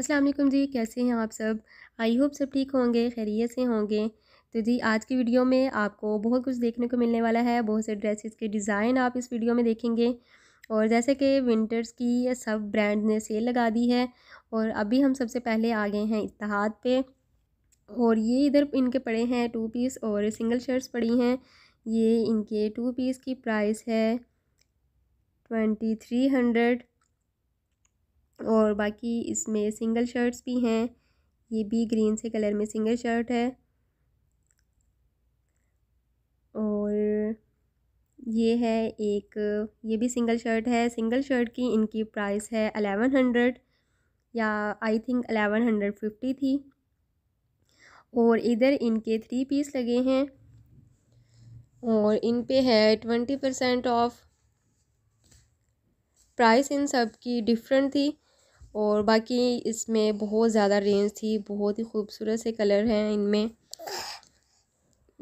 अस्सलाम वालेकुम जी कैसे हैं आप सब आई होप सब ठीक होंगे खैरियत से होंगे तो जी आज की वीडियो में आपको बहुत कुछ देखने को मिलने वाला है बहुत से ड्रेसेस के डिज़ाइन आप इस वीडियो में देखेंगे और जैसे कि विंटर्स की सब ब्रांड ने सेल लगा दी है और अभी हम सबसे पहले आ गए हैं इतिहाद पे और ये इधर इनके पड़े हैं टू पीस और सिंगल शर्ट्स पड़ी हैं ये इनके टू पीस की प्राइस है ट्वेंटी थ्री हंड्रेड और बाकी इसमें सिंगल शर्ट्स भी हैं ये भी ग्रीन से कलर में सिंगल शर्ट है और ये है एक ये भी सिंगल शर्ट है सिंगल शर्ट की इनकी प्राइस है अलेवन हंड्रेड या I think eleven hundred fifty थी और इधर इनके थ्री पीस लगे हैं और इन पे है ट्वेंटी परसेंट ऑफ़ प्राइस इन सब की डिफरेंट थी और बाकी इसमें बहुत ज़्यादा रेंज थी बहुत ही खूबसूरत से कलर हैं इनमें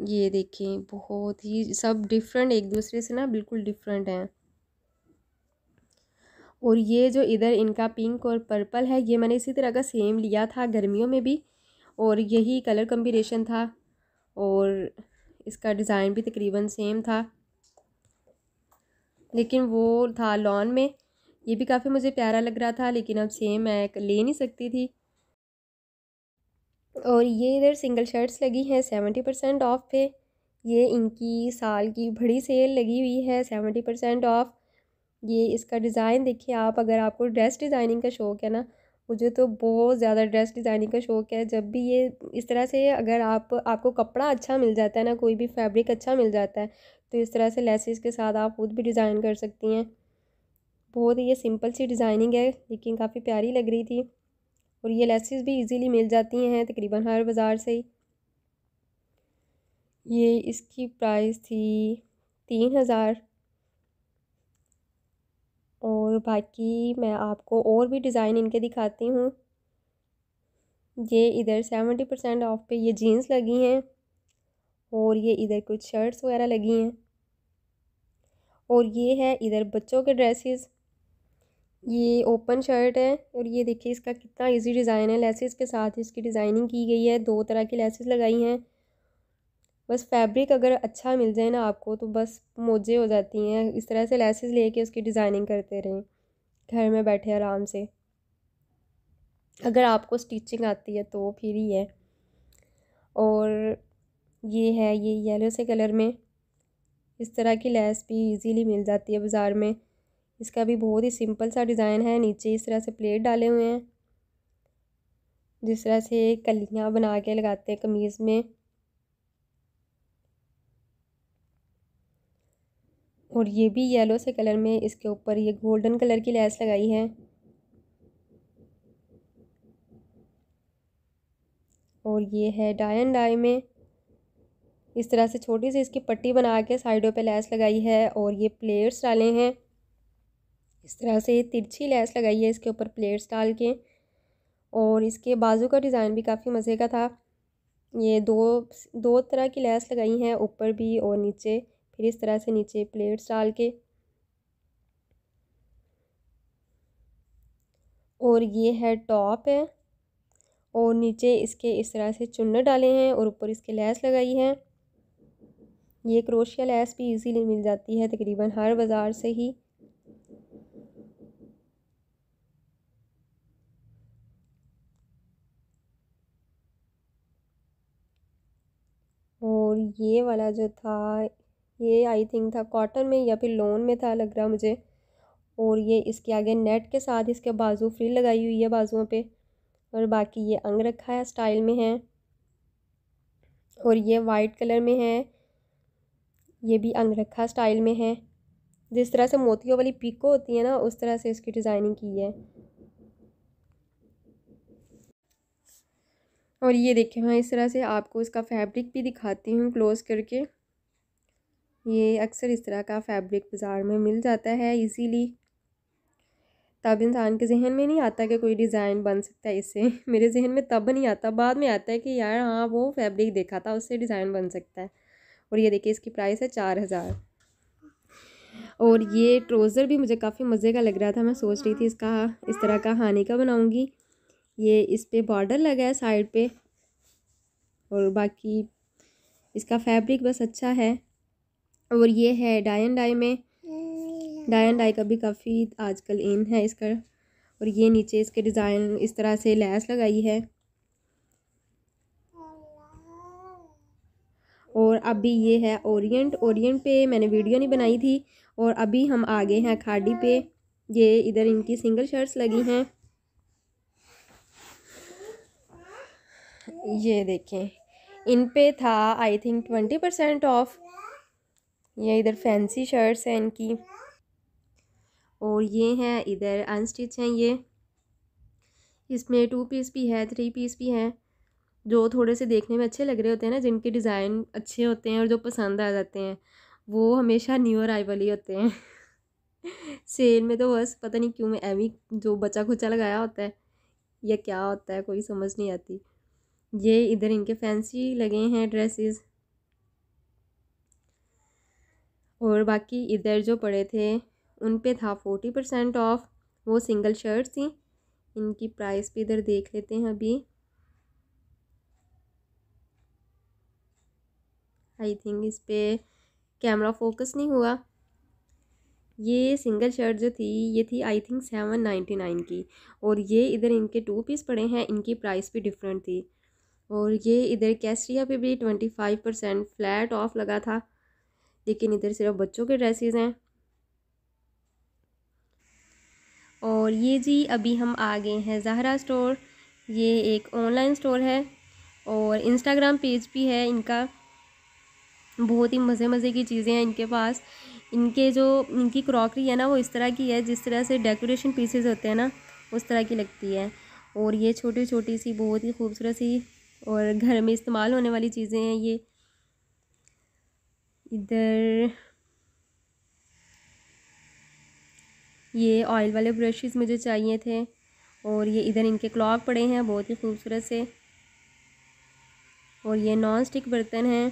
ये देखें बहुत ही सब डिफरेंट एक दूसरे से ना बिल्कुल डिफरेंट हैं और ये जो इधर इनका पिंक और पर्पल है ये मैंने इसी तरह का सेम लिया था गर्मियों में भी और यही कलर कम्बिनेशन था और इसका डिज़ाइन भी तकरीबन सेम था लेकिन वो था लॉन में ये भी काफ़ी मुझे प्यारा लग रहा था लेकिन अब सेम मैं ले नहीं सकती थी और ये इधर सिंगल शर्ट्स लगी हैं सेवेंटी परसेंट ऑफ पे ये इनकी साल की बड़ी सेल लगी हुई है सेवेंटी परसेंट ऑफ़ ये इसका डिज़ाइन देखिए आप अगर आपको ड्रेस डिज़ाइनिंग का शौक़ है ना मुझे तो बहुत ज़्यादा ड्रेस डिज़ाइनिंग का शौक़ है जब भी ये इस तरह से अगर आप आपको कपड़ा अच्छा मिल जाता है ना कोई भी फैब्रिक अच्छा मिल जाता है तो इस तरह से लेसेस के साथ आप खुद भी डिज़ाइन कर सकती हैं बहुत ही ये सिंपल सी डिज़ाइनिंग है लेकिन काफ़ी प्यारी लग रही थी और ये लेसिस भी इजीली मिल जाती हैं तकरीबन हर बाज़ार से ही ये इसकी प्राइस थी तीन हज़ार और बाकी मैं आपको और भी डिज़ाइन इनके दिखाती हूँ ये इधर सेवेंटी परसेंट ऑफ पे ये जीन्स लगी हैं और ये इधर कुछ शर्ट्स वगैरह लगी हैं और ये है इधर बच्चों के ड्रेसेस ये ओपन शर्ट है और ये देखिए इसका कितना इजी डिज़ाइन है लेसेस के साथ इसकी डिज़ाइनिंग की गई है दो तरह की लेसेस लगाई हैं बस फैब्रिक अगर अच्छा मिल जाए ना आपको तो बस मोजे हो जाती हैं इस तरह से लेसेस लेके उसकी डिज़ाइनिंग करते रहें घर में बैठे आराम से अगर आपको स्टिचिंग आती है तो फिर ही है और ये है ये येलो से कलर में इस तरह की लेस भी इजीली मिल जाती है बाज़ार में इसका भी बहुत ही सिंपल सा डिज़ाइन है नीचे इस तरह से प्लेट डाले हुए हैं जिस तरह से कलियाँ बना के लगाते हैं कमीज़ में और ये भी येलो से कलर में इसके ऊपर ये गोल्डन कलर की लैस लगाई है और ये है डायन डाई में इस तरह से छोटी सी इसकी पट्टी बना के साइडों पे लैस लगाई है और ये प्लेट्स डाले हैं इस तरह से तिरछी लैस लगाई है इसके ऊपर प्लेट्स डाल के और इसके बाजू का डिज़ाइन भी काफ़ी मज़े का था ये दो दो तरह की लैस लगाई हैं ऊपर भी और नीचे फिर इस तरह से नीचे प्लेट्स डाल के और ये है टॉप है और नीचे इसके इस तरह से चुनर डाले हैं और ऊपर इसके लैस लगाई है ये क्रोशिया लैस भी इजीली मिल जाती है तकरीबन हर बाज़ार से ही और ये वाला जो था ये आई थिंक था कॉटन में या फिर लोन में था लग रहा मुझे और ये इसके आगे नेट के साथ इसके बाजू फ्री लगाई हुई है बाजुओं पे और बाकी ये अंग रखा है स्टाइल में है और ये वाइट कलर में है ये भी अंगरखा स्टाइल में है जिस तरह से मोतियों वाली पीको होती है ना उस तरह से इसकी डिज़ाइनिंग की है और ये देखे मैं इस तरह से आपको इसका फैब्रिक भी दिखाती हूँ क्लोज़ करके ये अक्सर इस तरह का फैब्रिक बाज़ार में मिल जाता है इजीली तब इंसान के जहन में नहीं आता कि कोई डिज़ाइन बन सकता है इससे मेरे जहन में तब नहीं आता बाद में आता है कि यार हाँ वो फैब्रिक देखा था उससे डिज़ाइन बन सकता है और ये देखिए इसकी प्राइस है चार हज़ार और ये ट्रोज़र भी मुझे काफ़ी मज़े का लग रहा था मैं सोच रही थी इसका इस तरह का हानि का बनाऊँगी ये इस पर बॉर्डर लगा है साइड पर और बाकी इसका फैब्रिक बस अच्छा है और ये है डायन डाई में डायन डाई का भी काफ़ी आजकल इन है इसका और ये नीचे इसके डिज़ाइन इस तरह से लैस लगाई है और अभी ये है ओरिएंट ओरिएंट पे मैंने वीडियो नहीं बनाई थी और अभी हम आगे हैं खाड़ी पे ये इधर इनकी सिंगल शर्ट्स लगी हैं ये देखें इन पे था I think twenty percent off ये इधर फैंसी शर्ट्स हैं इनकी और ये हैं इधर अनस्टिच हैं ये इसमें टू पीस भी है थ्री पीस भी हैं जो थोड़े से देखने में अच्छे लग रहे होते हैं ना जिनके डिज़ाइन अच्छे होते हैं और जो पसंद आ जाते हैं वो हमेशा न्यू अराइवल ही होते हैं सेल में तो बस पता नहीं क्यों मैं एवी जो बचा खुचा लगाया होता है या क्या होता है कोई समझ नहीं आती ये इधर इनके फैंसी लगे हैं ड्रेसेस और बाकी इधर जो पड़े थे उन पे था फोर्टी परसेंट ऑफ वो सिंगल शर्ट थी इनकी प्राइस भी इधर देख लेते हैं अभी आई थिंक इस पर कैमरा फोकस नहीं हुआ ये सिंगल शर्ट जो थी ये थी I think seven ninety nine की और ये इधर इनके टू पीस पड़े हैं इनकी प्राइस भी डिफरेंट थी और ये इधर कैसरिया पे भी twenty five percent flat off लगा था लेकिन इधर सिर्फ बच्चों के ड्रेसेस हैं और ये जी अभी हम आ गए हैं जहरा स्टोर ये एक ऑनलाइन स्टोर है और इंस्टाग्राम पेज भी है इनका बहुत ही मज़े मज़े की चीज़ें हैं इनके पास इनके जो इनकी क्रॉकरी है ना वो इस तरह की है जिस तरह से डेकोरेशन पीसेस होते हैं ना उस तरह की लगती है और ये छोटी छोटी सी बहुत ही खूबसूरत सी और घर में इस्तेमाल होने वाली चीज़ें हैं ये इधर ये ऑयल वाले ब्रशेस मुझे चाहिए थे और ये इधर इनके क्लॉक पड़े हैं बहुत ही खूबसूरत से और ये नॉन स्टिक बर्तन हैं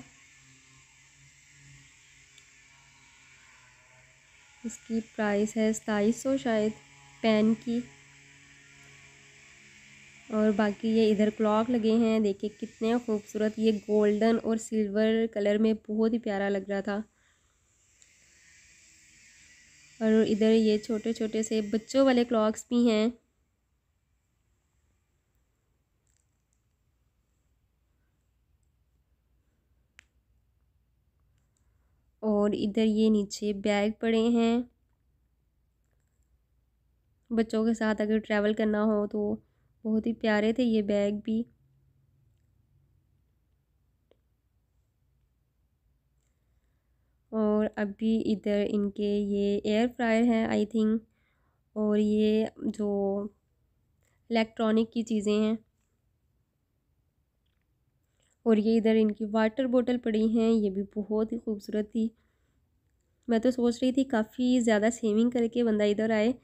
इसकी प्राइस है सताईस सौ शायद पेन की और बाकी ये इधर क्लॉक लगे हैं देखिए कितने खूबसूरत ये गोल्डन और सिल्वर कलर में बहुत ही प्यारा लग रहा था और इधर ये छोटे छोटे से बच्चों वाले क्लॉक्स भी हैं और इधर ये नीचे बैग पड़े हैं बच्चों के साथ अगर ट्रैवल करना हो तो बहुत ही प्यारे थे ये बैग भी और अभी इधर इनके ये एयर फ्रायर हैं आई थिंक और ये जो इलेक्ट्रॉनिक की चीज़ें हैं और ये इधर इनकी वाटर बोतल पड़ी हैं ये भी बहुत ही खूबसूरत थी मैं तो सोच रही थी काफ़ी ज़्यादा सेविंग करके बंदा इधर आए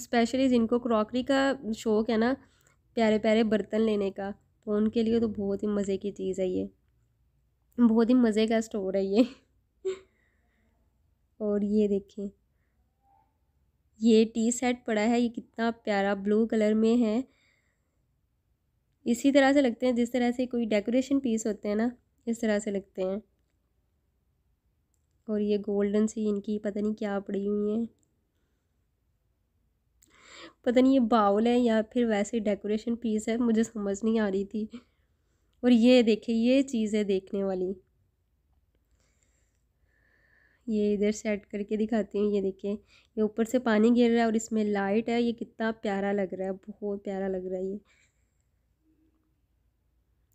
स्पेशली जिनको क्रॉकरी का शौक़ है ना प्यारे प्यारे बर्तन लेने का फोन तो के लिए तो बहुत ही मज़े की चीज़ है ये बहुत ही मज़े का स्टोर है ये और ये देखें ये टी सेट पड़ा है ये कितना प्यारा ब्लू कलर में है इसी तरह से लगते हैं जिस तरह से कोई डेकोरेशन पीस होते हैं ना इस तरह से लगते हैं और ये गोल्डन सी इनकी पता नहीं क्या पड़ी हुई हैं पता नहीं ये बाउल है या फिर वैसे डेकोरेशन पीस है मुझे समझ नहीं आ रही थी और ये देखे ये चीज़ है देखने वाली ये इधर सेट करके दिखाती हूँ ये देखिए ये ऊपर से पानी गिर रहा है और इसमें लाइट है ये कितना प्यारा लग रहा है बहुत प्यारा लग रहा है ये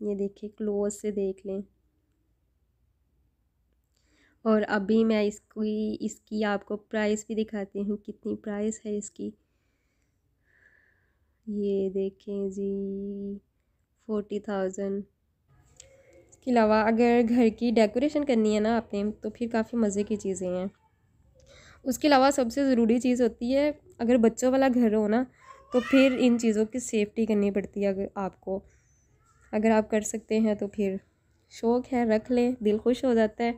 ये देखिए क्लोज से देख लें और अभी मैं इसकी इसकी आपको प्राइस भी दिखाती हूँ कितनी प्राइस है इसकी ये देखें जी फोर्टी थाउजेंड इसके अलावा अगर घर की डेकोरेशन करनी है ना आपने तो फिर काफ़ी मज़े की चीज़ें हैं उसके अलावा सबसे ज़रूरी चीज़ होती है अगर बच्चों वाला घर हो ना तो फिर इन चीज़ों की सेफ्टी करनी पड़ती है अगर आपको अगर आप कर सकते हैं तो फिर शौक़ है रख लें दिल खुश हो जाता है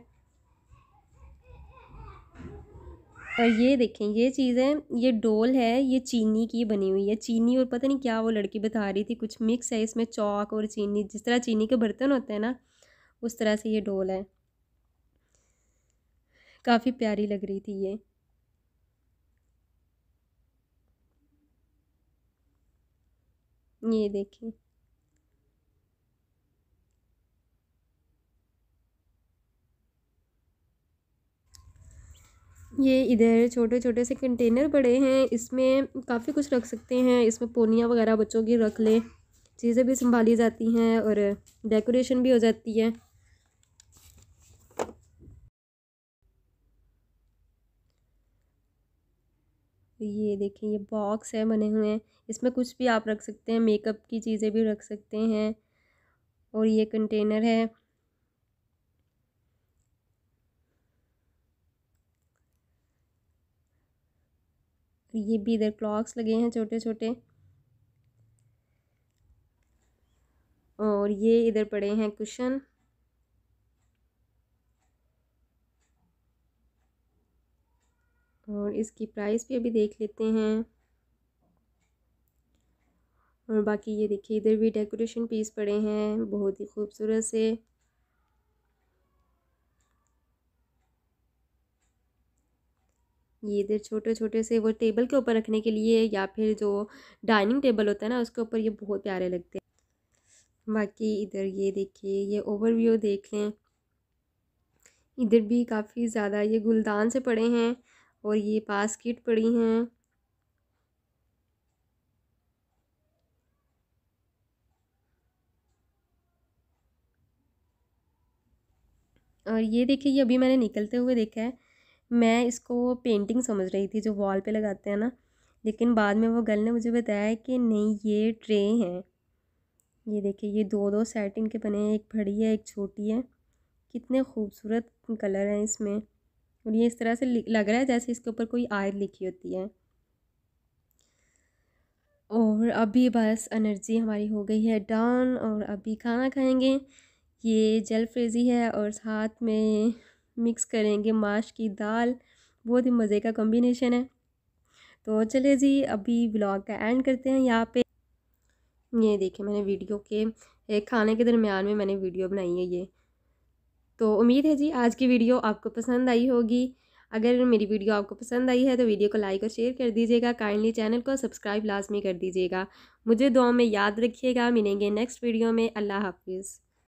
और ये देखें ये चीज़ें ये डोल है ये चीनी की बनी हुई है चीनी और पता नहीं क्या वो लड़की बता रही थी कुछ मिक्स है इसमें चौक और चीनी जिस तरह चीनी के बर्तन होते हैं ना उस तरह से ये डोल है काफ़ी प्यारी लग रही थी ये ये देखिए ये इधर छोटे छोटे से कंटेनर पड़े हैं इसमें काफ़ी कुछ रख सकते हैं इसमें पोनियाँ वगैरह बच्चों की रख लें चीज़ें भी संभाली जाती हैं और डेकोरेशन भी हो जाती है ये देखें ये बॉक्स है बने हुए हैं इसमें कुछ भी आप रख सकते हैं मेकअप की चीज़ें भी रख सकते हैं और ये कंटेनर है ये भी इधर क्लॉक्स लगे हैं छोटे छोटे और ये इधर पड़े हैं कुशन और इसकी प्राइस भी अभी देख लेते हैं और बाकी ये देखिए इधर भी डेकोरेशन पीस पड़े हैं बहुत ही खूबसूरत से ये इधर छोटे छोटे से वो टेबल के ऊपर रखने के लिए या फिर जो डाइनिंग टेबल होता है ना उसके ऊपर ये बहुत प्यारे लगते हैं बाकी इधर ये देखिए ये ओवरव्यू देख लें इधर भी काफ़ी ज़्यादा ये गुलदान से पड़े हैं और ये बास्किट पड़ी हैं और ये देखिए ये अभी मैंने निकलते हुए देखा है मैं इसको पेंटिंग समझ रही थी जो वॉल पे लगाते हैं ना लेकिन बाद में वो गर्ल ने मुझे बताया कि नहीं ये ट्रे हैं ये देखिए ये दो दो सेट इनके बने हैं एक बड़ी है एक छोटी है कितने खूबसूरत कलर हैं इसमें और ये इस तरह से लग रहा है जैसे इसके ऊपर कोई आयत लिखी होती है और अभी बस एनर्जी हमारी हो गई है डाउन और अभी खाना खाएंगे ये जल फ्रेजी है और साथ में मिक्स करेंगे माश की दाल बहुत ही मज़े का कॉम्बिनेशन है तो चले जी अभी ब्लॉग का एंड करते हैं यहाँ पे ये देखिए मैंने वीडियो के खाने के दरमियान में मैंने वीडियो बनाई है ये तो उम्मीद है जी आज की वीडियो आपको पसंद आई होगी अगर मेरी वीडियो आपको पसंद आई है तो वीडियो को लाइक और शेयर कर दीजिएगा काइंडली चैनल को सब्सक्राइब लाजमी कर दीजिएगा मुझे दुआ में याद रखिएगा मिलेंगे नेक्स्ट वीडियो में अल्लाह हाफिज़